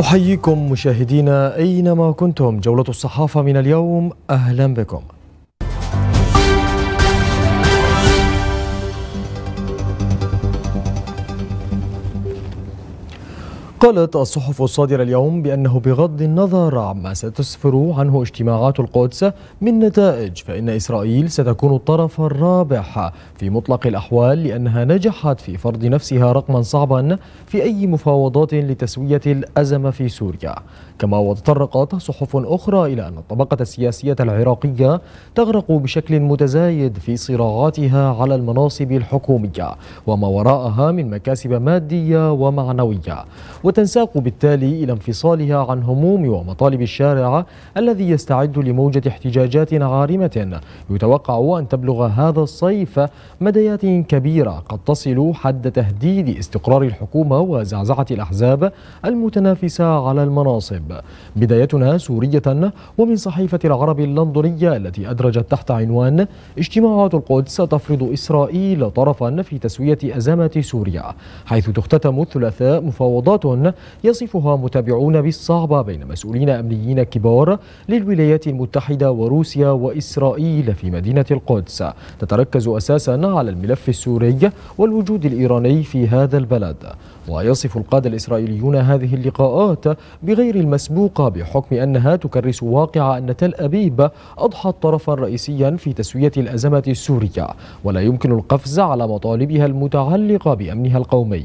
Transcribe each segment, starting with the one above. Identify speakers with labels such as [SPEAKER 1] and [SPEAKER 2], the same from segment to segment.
[SPEAKER 1] أحييكم مشاهدينا أينما كنتم جولة الصحافة من اليوم أهلا بكم قالت الصحف الصادرة اليوم بأنه بغض النظر عما ستسفر عنه اجتماعات القدس من نتائج فإن إسرائيل ستكون الطرف الرابح في مطلق الأحوال لأنها نجحت في فرض نفسها رقما صعبا في أي مفاوضات لتسوية الأزمة في سوريا كما وتطرقت صحف أخرى إلى أن الطبقة السياسية العراقية تغرق بشكل متزايد في صراعاتها على المناصب الحكومية وما وراءها من مكاسب مادية ومعنوية وتنساق بالتالي إلى انفصالها عن هموم ومطالب الشارع الذي يستعد لموجة احتجاجات عارمة يتوقع أن تبلغ هذا الصيف مديات كبيرة قد تصل حد تهديد استقرار الحكومة وزعزعة الأحزاب المتنافسة على المناصب بدايتنا سورية ومن صحيفة العرب اللندنية التي أدرجت تحت عنوان اجتماعات القدس تفرض إسرائيل طرفا في تسوية أزمة سوريا حيث تختتم الثلاثاء مفاوضات الأمن يصفها متابعون بالصعبة بين مسؤولين أمنيين كبار للولايات المتحدة وروسيا وإسرائيل في مدينة القدس تتركز أساسا على الملف السوري والوجود الإيراني في هذا البلد ويصف القادة الإسرائيليون هذه اللقاءات بغير المسبوقة بحكم أنها تكرس واقع أن تل أبيب أضحت طرفا رئيسيا في تسوية الأزمة السورية ولا يمكن القفز على مطالبها المتعلقة بأمنها القومي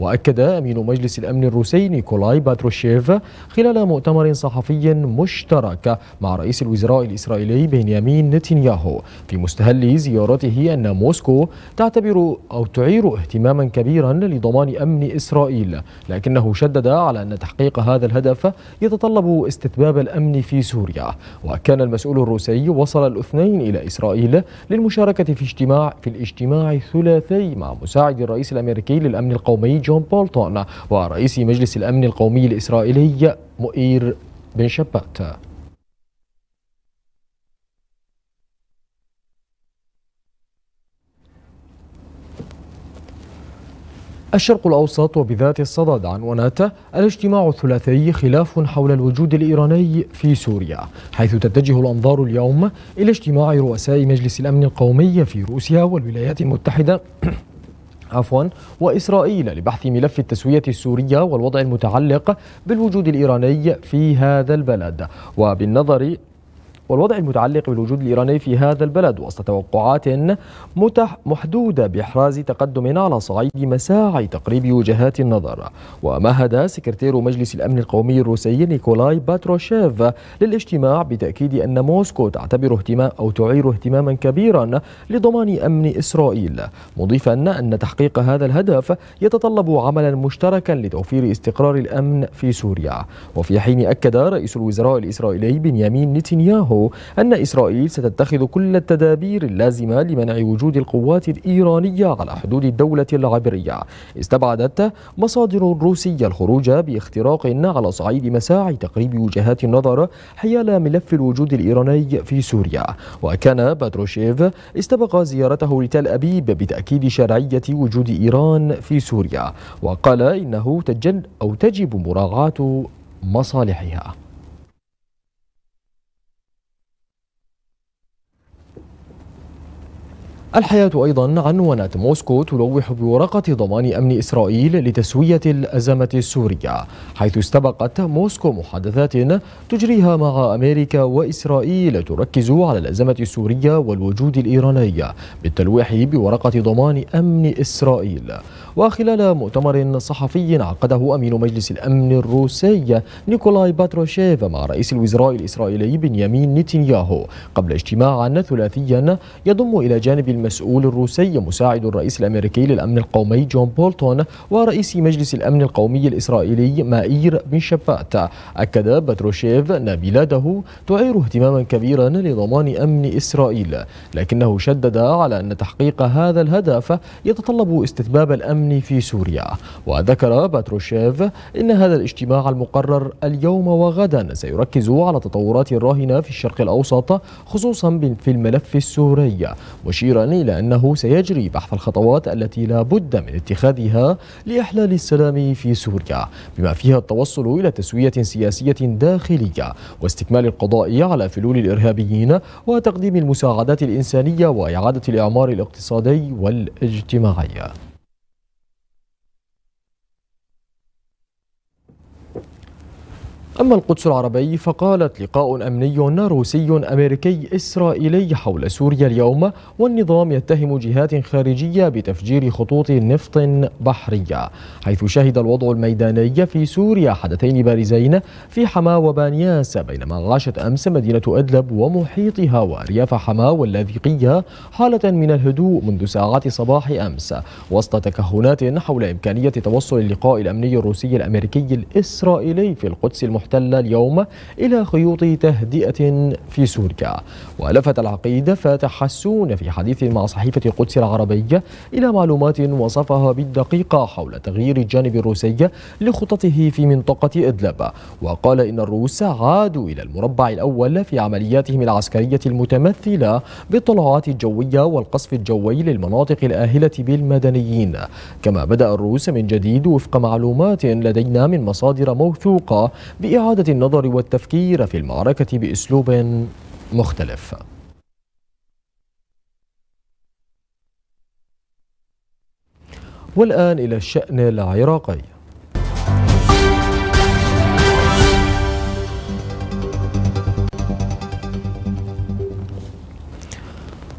[SPEAKER 1] وأكد أمين مجلس الأمن الروسي نيكولاي باتروشيف خلال مؤتمر صحفي مشترك مع رئيس الوزراء الإسرائيلي بنيامين نتنياهو في مستهل زيارته أن موسكو تعتبر أو تعير اهتماما كبيرا لضمان أمن إسرائيل لكنه شدد على أن تحقيق هذا الهدف يتطلب استتباب الأمن في سوريا وكان المسؤول الروسي وصل الاثنين إلى إسرائيل للمشاركة في اجتماع في الاجتماع الثلاثي مع مساعد الرئيس الأمريكي للأمن القومي جون بولتون ورئيس مجلس الأمن القومي الإسرائيلي مؤير بن شبات الشرق الأوسط وبذات الصدد عنوانات الاجتماع الثلاثي خلاف حول الوجود الإيراني في سوريا حيث تتجه الأنظار اليوم إلى اجتماع رؤساء مجلس الأمن القومي في روسيا والولايات المتحدة عفوا وإسرائيل لبحث ملف التسوية السورية والوضع المتعلق بالوجود الإيراني في هذا البلد وبالنظر والوضع المتعلق بالوجود الإيراني في هذا البلد وسط توقعات متح محدودة بإحراز تقدم على صعيد مساعي تقريب وجهات النظر ومهد سكرتير مجلس الأمن القومي الروسي نيكولاي باتروشيف للاجتماع بتأكيد أن موسكو تعتبر اهتمام أو تعير اهتماما كبيرا لضمان أمن إسرائيل مضيفا أن تحقيق هذا الهدف يتطلب عملا مشتركا لتوفير استقرار الأمن في سوريا وفي حين أكد رئيس الوزراء الإسرائيلي بنيامين نتنياهو أن إسرائيل ستتخذ كل التدابير اللازمة لمنع وجود القوات الإيرانية على حدود الدولة العبرية استبعدت مصادر روسية الخروج باختراق على صعيد مساعي تقريب وجهات النظر حيال ملف الوجود الإيراني في سوريا وكان بادروشيف استبق زيارته لتل أبيب بتأكيد شرعية وجود إيران في سوريا وقال إنه تجل أو تجب مراعاة مصالحها الحياة أيضا عنونت موسكو تلوح بورقة ضمان أمن إسرائيل لتسوية الأزمة السورية حيث استبقت موسكو محادثات تجريها مع أمريكا وإسرائيل تركز على الأزمة السورية والوجود الإيراني بالتلويح بورقة ضمان أمن إسرائيل وخلال مؤتمر صحفي عقده أمين مجلس الأمن الروسي نيكولاي باتروشيف مع رئيس الوزراء الإسرائيلي بنيامين نتنياهو قبل اجتماعا ثلاثيا يضم إلى جانب المسؤول الروسي مساعد الرئيس الأمريكي للأمن القومي جون بولتون ورئيس مجلس الأمن القومي الإسرائيلي مائير بن شفات أكد باتروشيف أن بلاده تعير اهتماما كبيرا لضمان أمن إسرائيل لكنه شدد على أن تحقيق هذا الهدف يتطلب استتباب الأمن الأمن في سوريا وذكر باتروشيف إن هذا الاجتماع المقرر اليوم وغدا سيركز على التطورات الراهنة في الشرق الأوسط خصوصا في الملف السوري مشيرا إلى أنه سيجري بحث الخطوات التي لا بد من اتخاذها لإحلال السلام في سوريا بما فيها التوصل إلى تسوية سياسية داخلية واستكمال القضاء على فلول الإرهابيين وتقديم المساعدات الإنسانية وإعادة الإعمار الاقتصادي والاجتماعي أما القدس العربي فقالت لقاء أمني روسي أمريكي إسرائيلي حول سوريا اليوم والنظام يتهم جهات خارجية بتفجير خطوط نفط بحرية حيث شهد الوضع الميداني في سوريا حدثين بارزين في حما وبانياس بينما غاشت أمس مدينة أدلب ومحيطها وأرياف حما واللاذقية حالة من الهدوء منذ ساعات صباح أمس وسط تكهنات حول إمكانية توصل اللقاء الأمني الروسي الأمريكي الإسرائيلي في القدس المحيطة المحتلة اليوم إلى خيوط تهدئة في سوريا ولفت العقيد فاتح السون في حديث مع صحيفة القدس العربية إلى معلومات وصفها بالدقيقة حول تغيير الجانب الروسي لخططه في منطقة إدلب وقال إن الروس عادوا إلى المربع الأول في عملياتهم العسكرية المتمثلة بالطلعات الجوية والقصف الجوي للمناطق الآهلة بالمدنيين كما بدأ الروس من جديد وفق معلومات لدينا من مصادر موثوقة بإعلان لإعادة النظر والتفكير في المعركة بأسلوب مختلف والآن إلى الشأن العراقي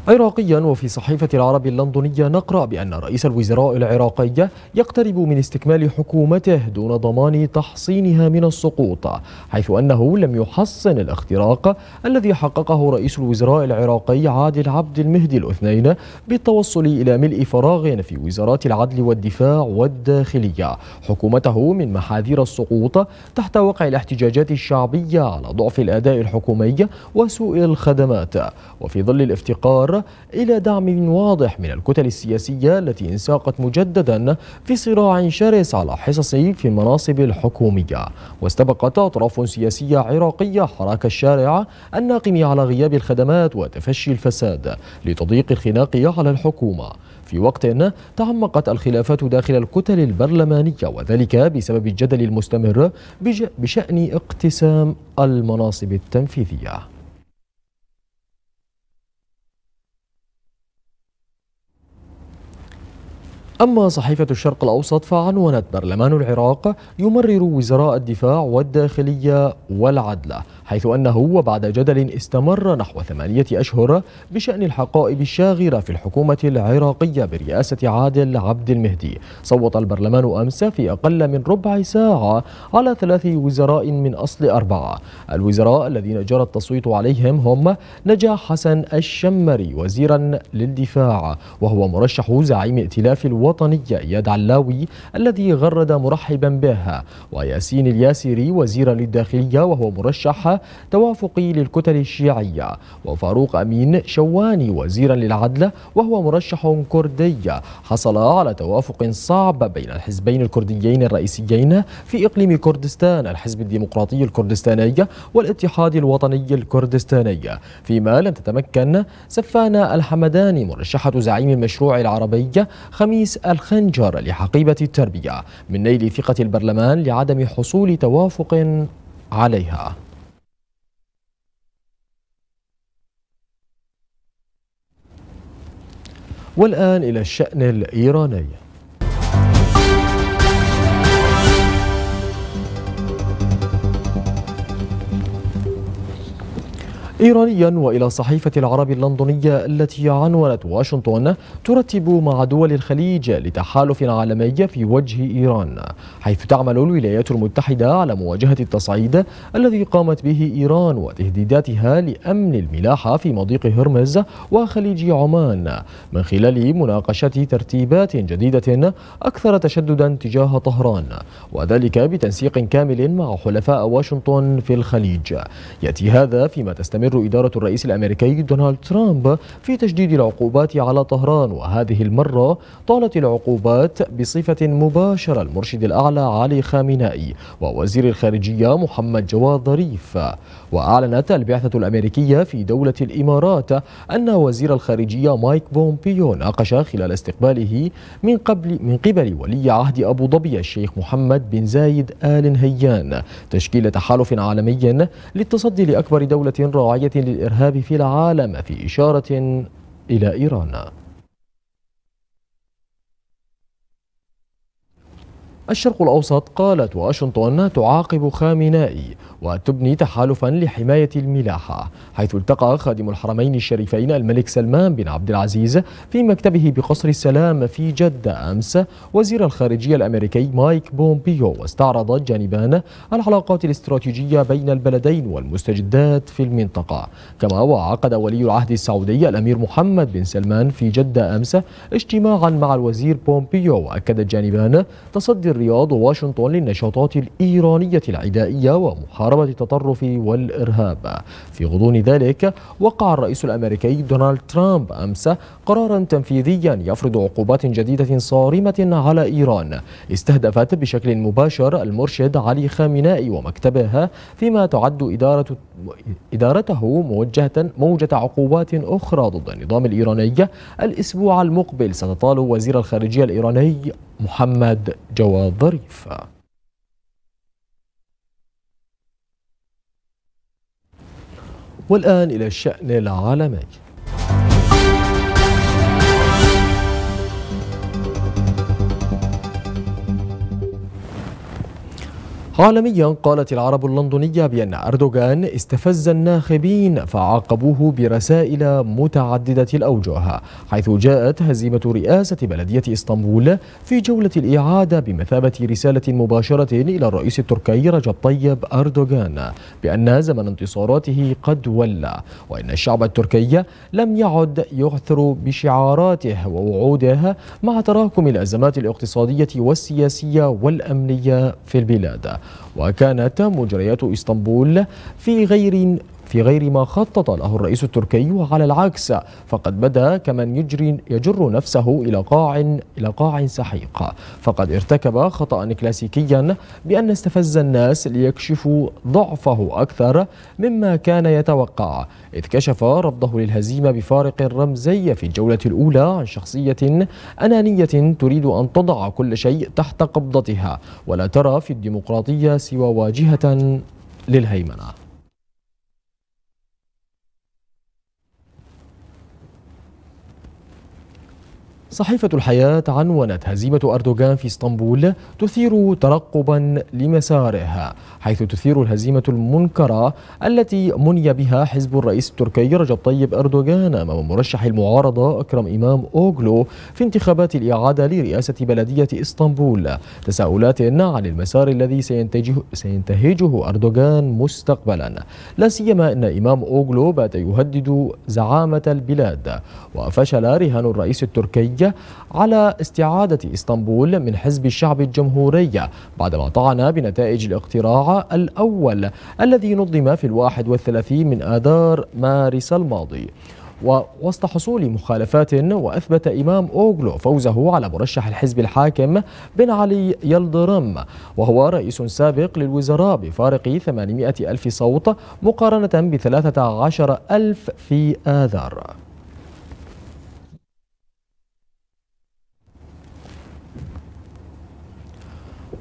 [SPEAKER 1] عراقيا وفي صحيفة العرب اللندنية نقرأ بأن رئيس الوزراء العراقي يقترب من استكمال حكومته دون ضمان تحصينها من السقوط حيث أنه لم يحصن الاختراق الذي حققه رئيس الوزراء العراقي عادل عبد المهدي الاثنين بالتوصل إلى ملء فراغ في وزارات العدل والدفاع والداخلية حكومته من محاذير السقوط تحت وقع الاحتجاجات الشعبية على ضعف الأداء الحكومي وسوء الخدمات وفي ظل الافتقار إلى دعم واضح من الكتل السياسية التي انساقت مجددا في صراع شرس على حصصه في المناصب الحكومية واستبقت أطراف سياسية عراقية حراك الشارع الناقم على غياب الخدمات وتفشي الفساد لتضييق الخناق على الحكومة في وقت تعمقت الخلافات داخل الكتل البرلمانية وذلك بسبب الجدل المستمر بشأن اقتسام المناصب التنفيذية أما صحيفة الشرق الأوسط فعنونت برلمان العراق يمرر وزراء الدفاع والداخلية والعدلة حيث أنه وبعد جدل استمر نحو ثمانية أشهر بشأن الحقائب الشاغرة في الحكومة العراقية برئاسة عادل عبد المهدي صوت البرلمان أمس في أقل من ربع ساعة على ثلاث وزراء من أصل أربعة الوزراء الذين جرى التصويت عليهم هم نجا حسن الشمري وزيرا للدفاع وهو مرشح زعيم ائتلاف الوطني إياد علاوي الذي غرد مرحبا به وياسين الياسري وزيرا للداخلية وهو مرشح توافقي للكتل الشيعية وفاروق أمين شواني وزيرا للعدل وهو مرشح كردي حصل على توافق صعب بين الحزبين الكرديين الرئيسيين في إقليم كردستان الحزب الديمقراطي الكردستاني والاتحاد الوطني الكردستاني فيما لم تتمكن سفانة الحمداني مرشحة زعيم المشروع العربي خميس الخنجر لحقيبة التربية من نيل ثقة البرلمان لعدم حصول توافق عليها والآن إلى الشأن الإيراني إيرانيا وإلى صحيفة العرب اللندنية التي عنونت واشنطن ترتب مع دول الخليج لتحالف عالمي في وجه إيران حيث تعمل الولايات المتحدة على مواجهة التصعيد الذي قامت به إيران وتهديداتها لأمن الملاحة في مضيق هرمز وخليج عمان من خلال مناقشة ترتيبات جديدة أكثر تشددا تجاه طهران وذلك بتنسيق كامل مع حلفاء واشنطن في الخليج يأتي هذا فيما تستمر تستمر إدارة الرئيس الأمريكي دونالد ترامب في تشديد العقوبات على طهران وهذه المرة طالت العقوبات بصفة مباشرة المرشد الأعلى علي خامنائي ووزير الخارجية محمد جواد ظريف وأعلنت البعثة الأمريكية في دولة الإمارات أن وزير الخارجية مايك بومبيو ناقش خلال استقباله من قبل من قبل ولي عهد أبو ظبي الشيخ محمد بن زايد آل نهيان تشكيل تحالف عالمي للتصدي لأكبر دولة راعية للإرهاب في العالم في إشارة إلى إيران الشرق الأوسط قالت واشنطن تعاقب خامنائي وتبني تحالفا لحماية الملاحة حيث التقى خادم الحرمين الشريفين الملك سلمان بن عبد العزيز في مكتبه بقصر السلام في جدة أمس وزير الخارجية الأمريكي مايك بومبيو واستعرض جانبان العلاقات الاستراتيجية بين البلدين والمستجدات في المنطقة كما وعقد ولي العهد السعودي الأمير محمد بن سلمان في جدة أمس اجتماعا مع الوزير بومبيو وأكد الجانبان تصدي الرياض وواشنطن للنشاطات الإيرانية العدائية ومحاربة التطرف والإرهاب في غضون ذلك وقع الرئيس الأمريكي دونالد ترامب أمس قرارا تنفيذيا يفرض عقوبات جديدة صارمة على إيران استهدفت بشكل مباشر المرشد علي خامنائي ومكتبه فيما تعد إدارة إدارته موجهة موجة عقوبات أخرى ضد النظام الإيراني الأسبوع المقبل ستطال وزير الخارجية الإيراني محمد جواد ظريف والآن إلى الشأن العالمي عالميا قالت العرب اللندنية بأن أردوغان استفز الناخبين فعاقبوه برسائل متعددة الأوجه حيث جاءت هزيمة رئاسة بلدية إسطنبول في جولة الإعادة بمثابة رسالة مباشرة إلى الرئيس التركي رجب طيب أردوغان بأن زمن انتصاراته قد ولى وإن الشعب التركي لم يعد يعثر بشعاراته ووعوده مع تراكم الأزمات الاقتصادية والسياسية والأمنية في البلاد وكانت مجريات إسطنبول في غير في غير ما خطط له الرئيس التركي وعلى العكس فقد بدا كمن يجري يجر نفسه إلى قاع إلى قاع سحيق فقد ارتكب خطأ كلاسيكيا بأن استفز الناس ليكشفوا ضعفه أكثر مما كان يتوقع إذ كشف رفضه للهزيمة بفارق رمزي في الجولة الأولى عن شخصية أنانية تريد أن تضع كل شيء تحت قبضتها ولا ترى في الديمقراطية سوى واجهة للهيمنة صحيفة الحياة عنونت هزيمة أردوغان في اسطنبول تثير ترقبا لمسارها حيث تثير الهزيمة المنكرة التي مني بها حزب الرئيس التركي رجب طيب أردوغان أمام مرشح المعارضة أكرم إمام أوغلو في انتخابات الإعادة لرئاسة بلدية اسطنبول تساؤلات عن المسار الذي سينتهجه أردوغان مستقبلا لا سيما أن إمام أوغلو بات يهدد زعامة البلاد وفشل رهان الرئيس التركي السورية على استعادة اسطنبول من حزب الشعب الجمهوري بعدما طعن بنتائج الاقتراع الأول الذي نظم في الواحد والثلاثين من آذار مارس الماضي ووسط حصول مخالفات وأثبت إمام أوغلو فوزه على مرشح الحزب الحاكم بن علي يلدرم وهو رئيس سابق للوزراء بفارق 800 ألف صوت مقارنة ب 13 ألف في آذار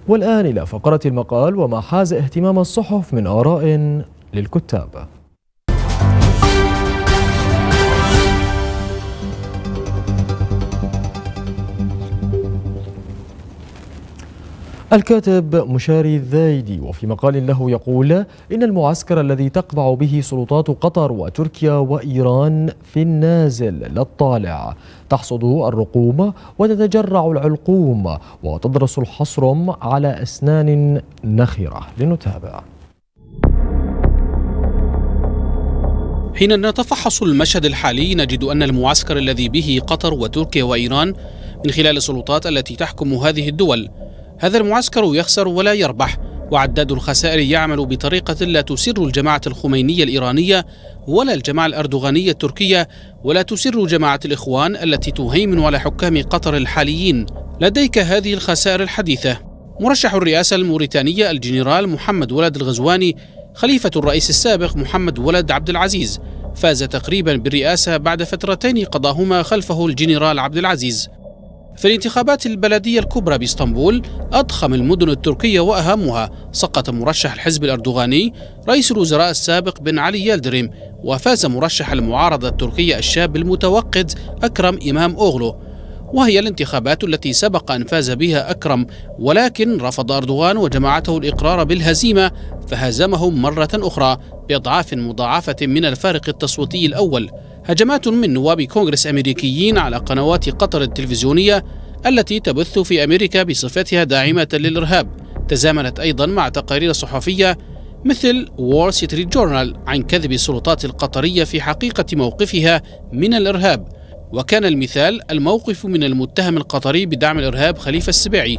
[SPEAKER 1] والآن إلى فقرة المقال وما حاز اهتمام الصحف من آراء للكتاب الكاتب مشاري الذايدي وفي مقال له يقول إن المعسكر الذي تقبع به سلطات قطر وتركيا وإيران في النازل لا الطالع تحصد الرقوم وتتجرع العلقوم وتدرس الحصرم على أسنان نخرة لنتابع
[SPEAKER 2] حين نتفحص المشهد الحالي نجد أن المعسكر الذي به قطر وتركيا وإيران من خلال السلطات التي تحكم هذه الدول هذا المعسكر يخسر ولا يربح وعداد الخسائر يعمل بطريقة لا تسر الجماعة الخمينية الإيرانية ولا الجماعة الأردوغانية التركية ولا تسر جماعة الإخوان التي تهيمن على حكام قطر الحاليين لديك هذه الخسائر الحديثة مرشح الرئاسة الموريتانية الجنرال محمد ولد الغزواني خليفة الرئيس السابق محمد ولد عبد العزيز فاز تقريبا بالرئاسة بعد فترتين قضاهما خلفه الجنرال عبد العزيز في الانتخابات البلدية الكبرى باسطنبول أضخم المدن التركية وأهمها سقط مرشح الحزب الأردوغاني رئيس الوزراء السابق بن علي يلدريم وفاز مرشح المعارضة التركية الشاب المتوقد أكرم إمام أوغلو وهي الانتخابات التي سبق أن فاز بها أكرم ولكن رفض أردوغان وجماعته الإقرار بالهزيمة فهزمهم مرة أخرى بأضعاف مضاعفة من الفارق التصويتي الأول هجمات من نواب كونغرس أمريكيين على قنوات قطر التلفزيونية التي تبث في أمريكا بصفتها داعمة للإرهاب تزامنت أيضا مع تقارير صحفية مثل وول ستريت جورنال عن كذب السلطات القطرية في حقيقة موقفها من الإرهاب وكان المثال الموقف من المتهم القطري بدعم الإرهاب خليفة السبيعي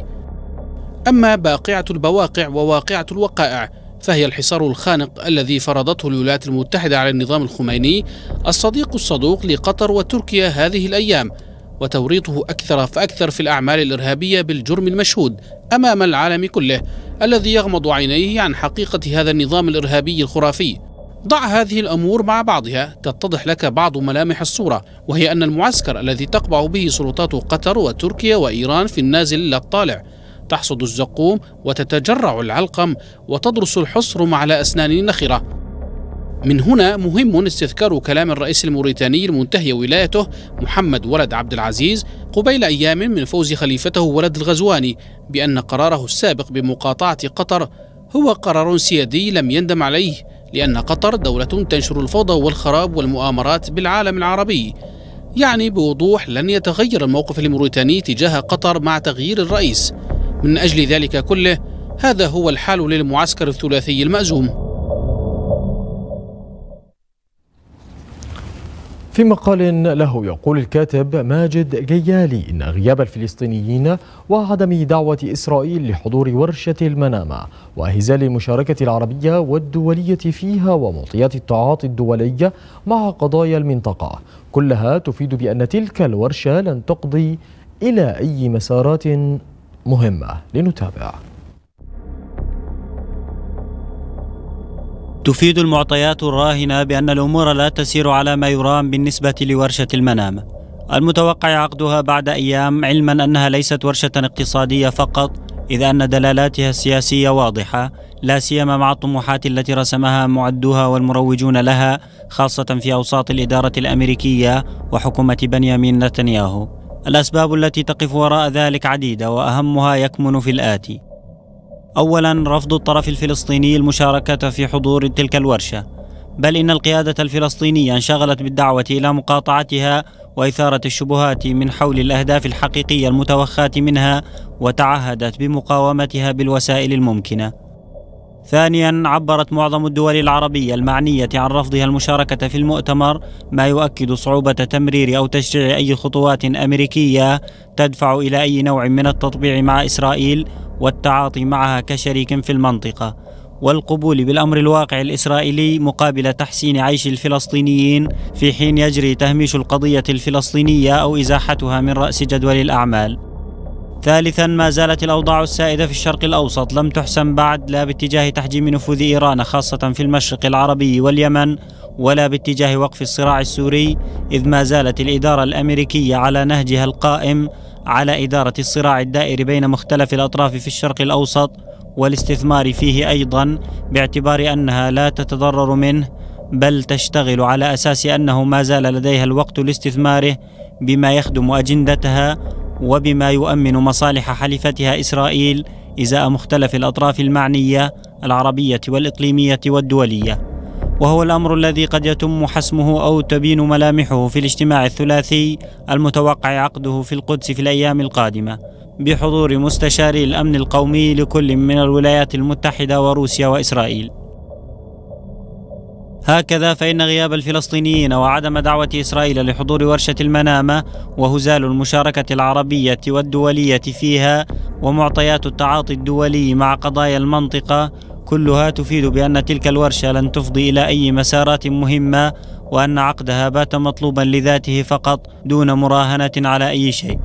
[SPEAKER 2] أما باقعة البواقع وواقعة الوقائع فهي الحصار الخانق الذي فرضته الولايات المتحدة على النظام الخميني الصديق الصدوق لقطر وتركيا هذه الأيام وتوريطه أكثر فأكثر في الأعمال الإرهابية بالجرم المشهود أمام العالم كله الذي يغمض عينيه عن حقيقة هذا النظام الإرهابي الخرافي ضع هذه الأمور مع بعضها تتضح لك بعض ملامح الصورة وهي أن المعسكر الذي تقبع به سلطات قطر وتركيا وإيران في النازل للطالع تحصد الزقوم وتتجرع العلقم وتدرس الحصرم على أسنان النخرة من هنا مهم استذكار كلام الرئيس الموريتاني المنتهي ولايته محمد ولد عبد العزيز قبيل أيام من فوز خليفته ولد الغزواني بأن قراره السابق بمقاطعة قطر هو قرار سيادي لم يندم عليه لأن قطر دولة تنشر الفوضى والخراب والمؤامرات بالعالم العربي يعني بوضوح لن يتغير الموقف الموريتاني تجاه قطر مع تغيير الرئيس من أجل ذلك كله هذا هو الحال للمعسكر الثلاثي المأزوم
[SPEAKER 1] في مقال له يقول الكاتب ماجد جيالي إن غياب الفلسطينيين وعدم دعوة إسرائيل لحضور ورشة المنامة وهزال المشاركة العربية والدولية فيها ومعطيات التعاطي الدولي مع قضايا المنطقة كلها تفيد بأن تلك الورشة لن تقضي إلى أي مسارات مهمة لنتابع
[SPEAKER 3] تفيد المعطيات الراهنة بأن الأمور لا تسير على ما يرام بالنسبة لورشة المنام المتوقع عقدها بعد أيام علما أنها ليست ورشة اقتصادية فقط إذ أن دلالاتها السياسية واضحة لا سيما مع الطموحات التي رسمها معدوها والمروجون لها خاصة في أوساط الإدارة الأمريكية وحكومة بنيامين نتنياهو الاسباب التي تقف وراء ذلك عديده واهمها يكمن في الاتي اولا رفض الطرف الفلسطيني المشاركه في حضور تلك الورشه بل ان القياده الفلسطينيه انشغلت بالدعوه الى مقاطعتها واثاره الشبهات من حول الاهداف الحقيقيه المتوخاه منها وتعهدت بمقاومتها بالوسائل الممكنه ثانيا عبرت معظم الدول العربية المعنية عن رفضها المشاركة في المؤتمر ما يؤكد صعوبة تمرير أو تشجيع أي خطوات أمريكية تدفع إلى أي نوع من التطبيع مع إسرائيل والتعاطي معها كشريك في المنطقة والقبول بالأمر الواقع الإسرائيلي مقابل تحسين عيش الفلسطينيين في حين يجري تهميش القضية الفلسطينية أو إزاحتها من رأس جدول الأعمال ثالثا ما زالت الأوضاع السائدة في الشرق الأوسط لم تحسم بعد لا باتجاه تحجيم نفوذ إيران خاصة في المشرق العربي واليمن ولا باتجاه وقف الصراع السوري إذ ما زالت الإدارة الأمريكية على نهجها القائم على إدارة الصراع الدائر بين مختلف الأطراف في الشرق الأوسط والاستثمار فيه أيضا باعتبار أنها لا تتضرر منه بل تشتغل على أساس أنه ما زال لديها الوقت لاستثماره بما يخدم أجندتها وبما يؤمن مصالح حليفتها اسرائيل ازاء مختلف الاطراف المعنيه العربيه والاقليميه والدوليه وهو الامر الذي قد يتم حسمه او تبين ملامحه في الاجتماع الثلاثي المتوقع عقده في القدس في الايام القادمه بحضور مستشاري الامن القومي لكل من الولايات المتحده وروسيا واسرائيل هكذا فإن غياب الفلسطينيين وعدم دعوة إسرائيل لحضور ورشة المنامة وهزال المشاركة العربية والدولية فيها ومعطيات التعاطي الدولي مع قضايا المنطقة كلها تفيد بأن تلك الورشة لن تفضي إلى أي مسارات مهمة وأن عقدها بات مطلوبا لذاته فقط دون مراهنة على أي شيء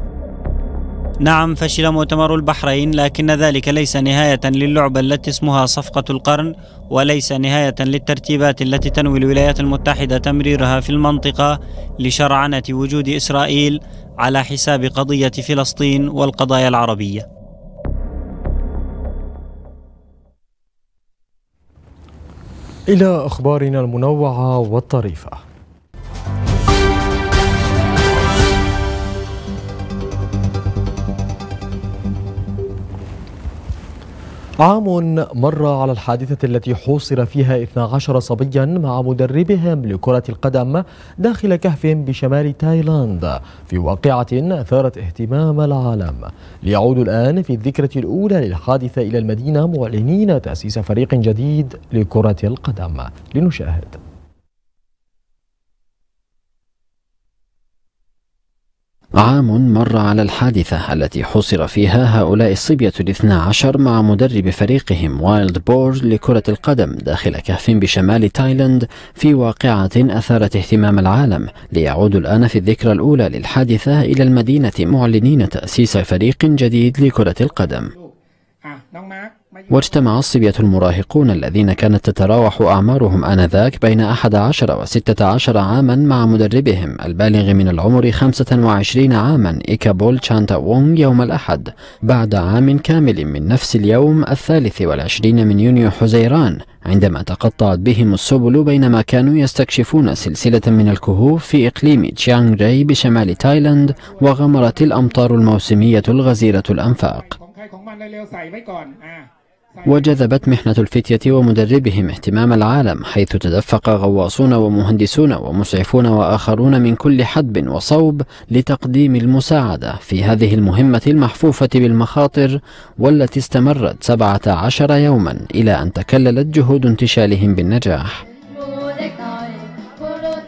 [SPEAKER 3] نعم فشل مؤتمر البحرين لكن ذلك ليس نهاية للعبة التي اسمها صفقة القرن وليس نهاية للترتيبات التي تنوي الولايات المتحدة تمريرها في المنطقة لشرعنة وجود إسرائيل على حساب قضية فلسطين والقضايا العربية
[SPEAKER 1] إلى أخبارنا المنوعة والطريفة عام مر على الحادثة التي حوصر فيها 12 صبيا مع مدربهم لكرة القدم داخل كهف بشمال تايلاند في واقعة أثارت اهتمام العالم ليعودوا الآن في الذكرى الأولى للحادثة إلى المدينة معلنين تأسيس فريق جديد لكرة القدم لنشاهد
[SPEAKER 4] عام مر على الحادثة التي حصر فيها هؤلاء الصبية الاثنى عشر مع مدرب فريقهم وايلد بورج لكرة القدم داخل كهف بشمال تايلاند في واقعة أثارت اهتمام العالم ليعودوا الآن في الذكرى الأولى للحادثة إلى المدينة معلنين تأسيس فريق جديد لكرة القدم واجتمع الصبية المراهقون الذين كانت تتراوح أعمارهم آنذاك بين 11 و 16 عاما مع مدربهم البالغ من العمر 25 عاما إيكابول تشانتا وونغ يوم الأحد بعد عام كامل من نفس اليوم الثالث والعشرين من يونيو حزيران عندما تقطعت بهم السبل بينما كانوا يستكشفون سلسلة من الكهوف في إقليم تشيانغ راي بشمال تايلاند وغمرت الأمطار الموسمية الغزيرة الأنفاق وجذبت محنة الفتية ومدربهم اهتمام العالم حيث تدفق غواصون ومهندسون ومسعفون وآخرون من كل حدب وصوب لتقديم المساعدة في هذه المهمة المحفوفة بالمخاطر والتي استمرت 17 يوما إلى أن تكللت جهود انتشالهم بالنجاح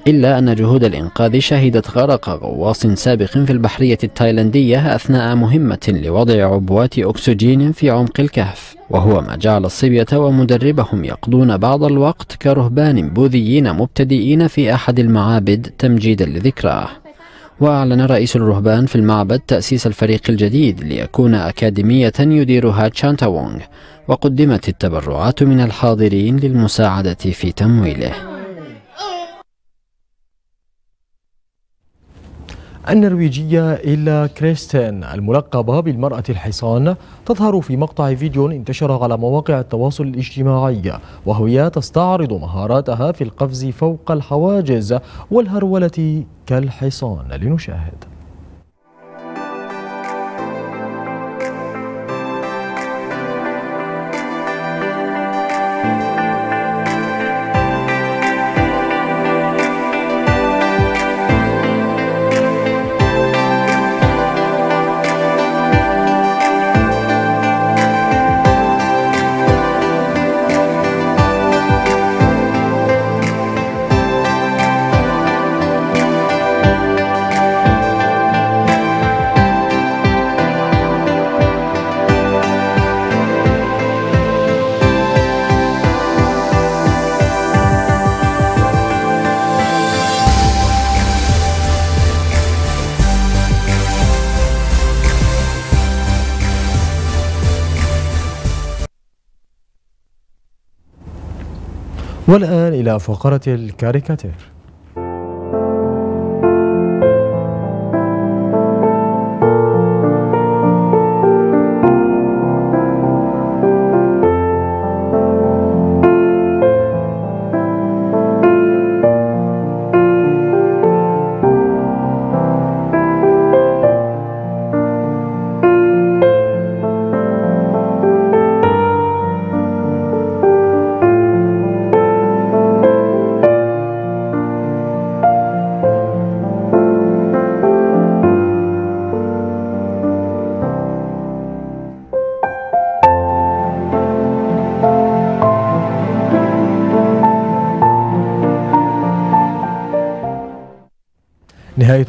[SPEAKER 4] إلا أن جهود الإنقاذ شهدت غرق غواص سابق في البحرية التايلاندية أثناء مهمة لوضع عبوات أكسجين في عمق الكهف وهو ما جعل الصبية ومدربهم يقضون بعض الوقت كرهبان بوذيين مبتدئين في أحد المعابد تمجيدا لذكراه وأعلن رئيس الرهبان في المعبد تأسيس الفريق الجديد ليكون أكاديمية يديرها تشانتا وونغ وقدمت التبرعات من الحاضرين للمساعدة في تمويله النرويجية
[SPEAKER 1] إلا كريستين الملقبة بالمرأة الحصان تظهر في مقطع فيديو انتشر على مواقع التواصل الاجتماعي وهي تستعرض مهاراتها في القفز فوق الحواجز والهرولة كالحصان لنشاهد والآن إلى فقرة الكاريكاتير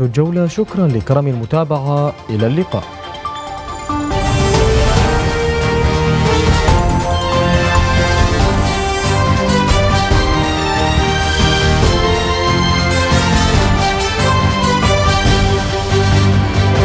[SPEAKER 1] الجولة شكرا لكرم المتابعة إلى اللقاء